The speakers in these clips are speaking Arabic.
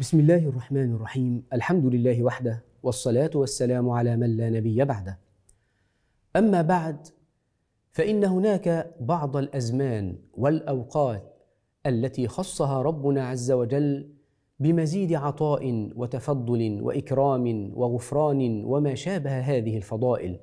بسم الله الرحمن الرحيم الحمد لله وحده والصلاة والسلام على من لا نبي بعده أما بعد فإن هناك بعض الأزمان والأوقات التي خصها ربنا عز وجل بمزيد عطاء وتفضل وإكرام وغفران وما شابه هذه الفضائل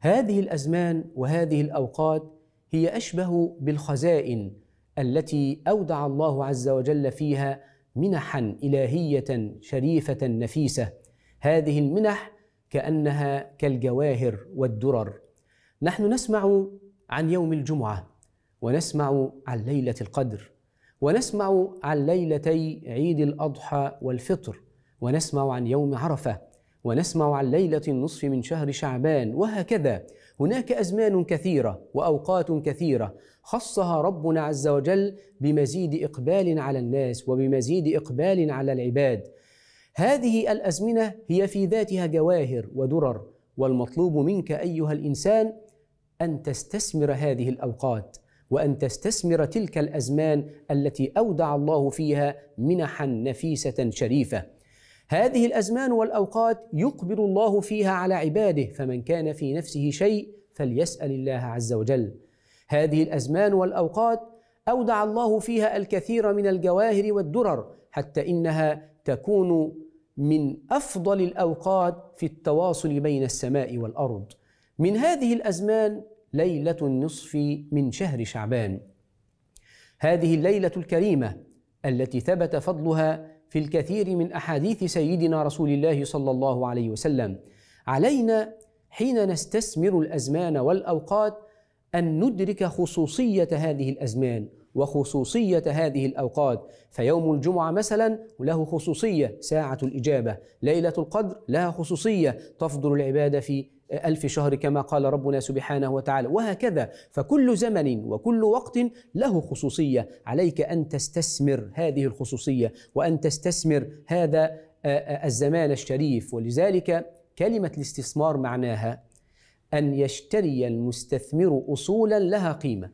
هذه الأزمان وهذه الأوقات هي أشبه بالخزائن التي أودع الله عز وجل فيها منحا الهيه شريفه نفيسه هذه المنح كانها كالجواهر والدرر نحن نسمع عن يوم الجمعه ونسمع عن ليله القدر ونسمع عن ليلتي عيد الاضحى والفطر ونسمع عن يوم عرفه ونسمع عن ليله النصف من شهر شعبان وهكذا هناك أزمان كثيرة وأوقات كثيرة خصها ربنا عز وجل بمزيد إقبال على الناس وبمزيد إقبال على العباد هذه الأزمنة هي في ذاتها جواهر ودرر والمطلوب منك أيها الإنسان أن تستثمر هذه الأوقات وان تستثمر تلك الازمان التي اودع الله فيها منحا نفيسه شريفه هذه الازمان والاوقات يقبل الله فيها على عباده فمن كان في نفسه شيء فليسال الله عز وجل هذه الازمان والاوقات اودع الله فيها الكثير من الجواهر والدرر حتى انها تكون من افضل الاوقات في التواصل بين السماء والارض من هذه الازمان ليله النصف من شهر شعبان هذه الليله الكريمه التي ثبت فضلها في الكثير من احاديث سيدنا رسول الله صلى الله عليه وسلم علينا حين نستثمر الازمان والاوقات ان ندرك خصوصيه هذه الازمان وخصوصية هذه الأوقات فيوم الجمعة مثلا له خصوصية ساعة الإجابة ليلة القدر لها خصوصية تفضل العبادة في ألف شهر كما قال ربنا سبحانه وتعالى وهكذا فكل زمن وكل وقت له خصوصية عليك أن تستثمر هذه الخصوصية وأن تستثمر هذا آه، آه، الزمان الشريف ولذلك كلمة الاستثمار معناها أن يشتري المستثمر أصولا لها قيمة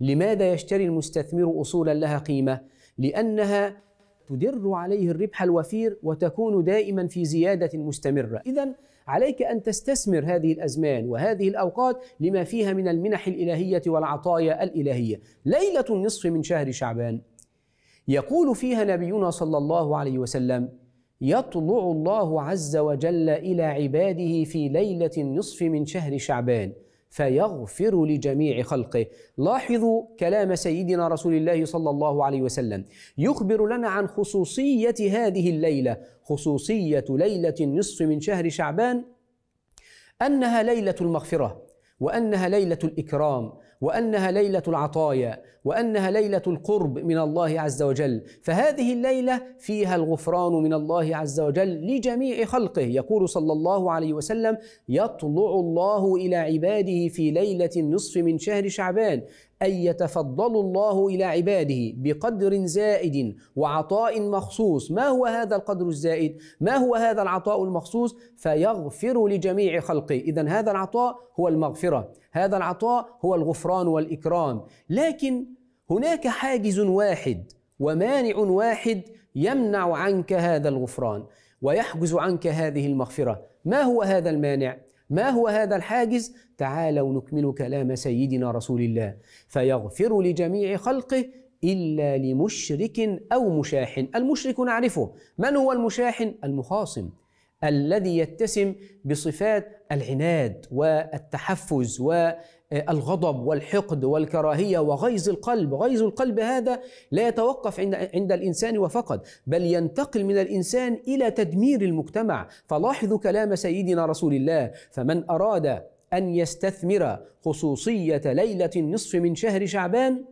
لماذا يشتري المستثمر أصولا لها قيمة؟ لأنها تدر عليه الربح الوفير وتكون دائما في زيادة مستمرة إذا عليك أن تستثمر هذه الأزمان وهذه الأوقات لما فيها من المنح الإلهية والعطايا الإلهية ليلة النصف من شهر شعبان يقول فيها نبينا صلى الله عليه وسلم يطلع الله عز وجل إلى عباده في ليلة النصف من شهر شعبان فيغفر لجميع خلقه لاحظوا كلام سيدنا رسول الله صلى الله عليه وسلم يخبر لنا عن خصوصيه هذه الليله خصوصيه ليله النصف من شهر شعبان انها ليله المغفره وانها ليله الاكرام وانها ليله العطايا وانها ليله القرب من الله عز وجل فهذه الليله فيها الغفران من الله عز وجل لجميع خلقه يقول صلى الله عليه وسلم يطلع الله الى عباده في ليله النصف من شهر شعبان أن يتفضل الله إلى عباده بقدر زائد وعطاء مخصوص ما هو هذا القدر الزائد؟ ما هو هذا العطاء المخصوص؟ فيغفر لجميع خلقه إذا هذا العطاء هو المغفرة هذا العطاء هو الغفران والإكرام لكن هناك حاجز واحد ومانع واحد يمنع عنك هذا الغفران ويحجز عنك هذه المغفرة ما هو هذا المانع؟ ما هو هذا الحاجز تعالوا نكمل كلام سيدنا رسول الله فيغفر لجميع خلقه الا لمشرك او مشاح المشرك نعرفه من هو المشاح المخاصم الذي يتسم بصفات العناد والتحفز والغضب والحقد والكراهيه وغيظ القلب، غيظ القلب هذا لا يتوقف عند عند الانسان وفقط، بل ينتقل من الانسان الى تدمير المجتمع، فلاحظوا كلام سيدنا رسول الله، فمن اراد ان يستثمر خصوصيه ليله النصف من شهر شعبان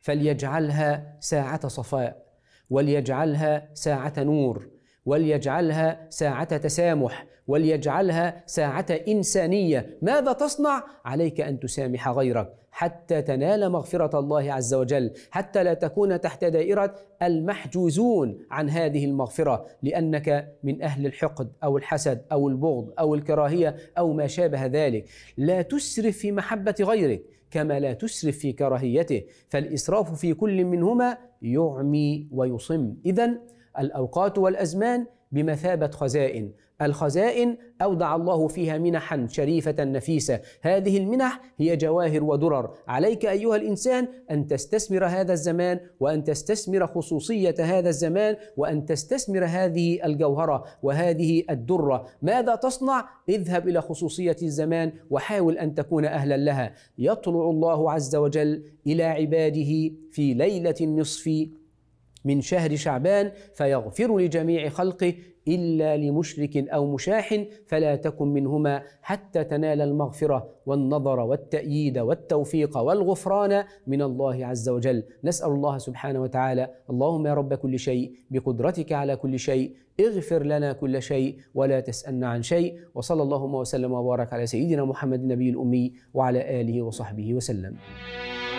فليجعلها ساعه صفاء وليجعلها ساعه نور وليجعلها ساعة تسامح وليجعلها ساعة إنسانية ماذا تصنع؟ عليك أن تسامح غيرك حتى تنال مغفرة الله عز وجل حتى لا تكون تحت دائرة المحجوزون عن هذه المغفرة لأنك من أهل الحقد أو الحسد أو البغض أو الكراهية أو ما شابه ذلك لا تسرف في محبة غيرك كما لا تسرف في كراهيته فالإسراف في كل منهما يعمي ويصم إذا الأوقات والأزمان بمثابة خزائن الخزائن أودع الله فيها منحا شريفة نفيسة هذه المنح هي جواهر ودرر عليك أيها الإنسان أن تستثمر هذا الزمان وأن تستثمر خصوصية هذا الزمان وأن تستثمر هذه الجوهرة وهذه الدرة ماذا تصنع؟ اذهب إلى خصوصية الزمان وحاول أن تكون أهلا لها يطلع الله عز وجل إلى عباده في ليلة النصف من شهر شعبان فيغفر لجميع خلقه إلا لمشرك أو مشاح فلا تكن منهما حتى تنال المغفرة والنظر والتأييد والتوفيق والغفران من الله عز وجل نسأل الله سبحانه وتعالى اللهم يا رب كل شيء بقدرتك على كل شيء اغفر لنا كل شيء ولا تسألنا عن شيء وصلى اللهم وسلم وبارك على سيدنا محمد النبي الأمي وعلى آله وصحبه وسلم